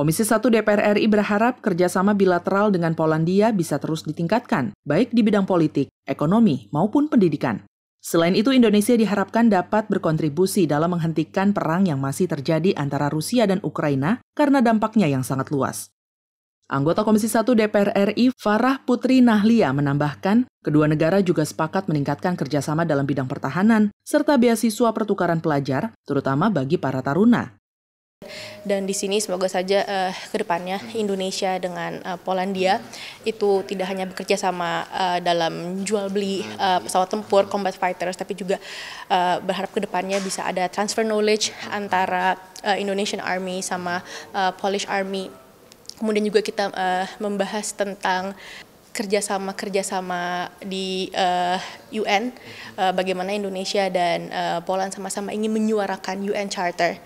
Komisi 1 DPR RI berharap kerjasama bilateral dengan Polandia bisa terus ditingkatkan, baik di bidang politik, ekonomi, maupun pendidikan. Selain itu, Indonesia diharapkan dapat berkontribusi dalam menghentikan perang yang masih terjadi antara Rusia dan Ukraina karena dampaknya yang sangat luas. Anggota Komisi 1 DPR RI Farah Putri Nahlia menambahkan, kedua negara juga sepakat meningkatkan kerjasama dalam bidang pertahanan serta beasiswa pertukaran pelajar, terutama bagi para taruna dan di sini semoga saja uh, eh, kedepannya Indonesia dengan uh, Polandia itu tidak hanya bekerja sama uh, dalam jual beli uh, pesawat tempur combat fighters tapi juga uh, berharap kedepannya bisa ada transfer knowledge antara uh, Indonesian Army sama uh, Polish Army. Kemudian juga kita uh, membahas tentang kerjasama-kerjasama di uh, UN, uh, bagaimana Indonesia dan uh, Poland sama-sama ingin menyuarakan UN Charter.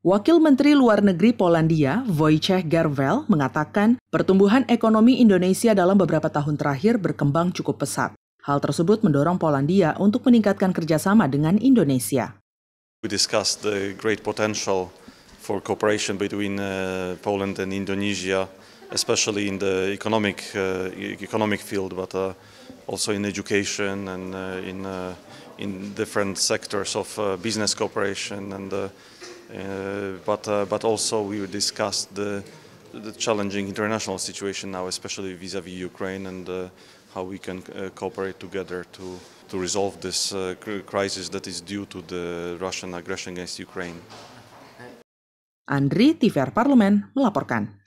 Wakil Menteri Luar Negeri Polandia, Wojciech Gerwel, mengatakan pertumbuhan ekonomi Indonesia dalam beberapa tahun terakhir berkembang cukup pesat. Hal tersebut mendorong Polandia untuk meningkatkan kerjasama dengan Indonesia. We discussed the great potential for cooperation between uh, Poland and Indonesia, especially in the economic uh, economic field, but uh, also in education and uh, in uh, in different sectors of uh, business cooperation and. Uh, Uh, but uh, but also we discussed the the challenging international situation now, especially vis-à-vis -vis Ukraine, and uh, how we can uh, cooperate together to, to resolve this uh, crisis that is due to the Russian aggression against Ukraine. Andri TVR Parlemen melaporkan.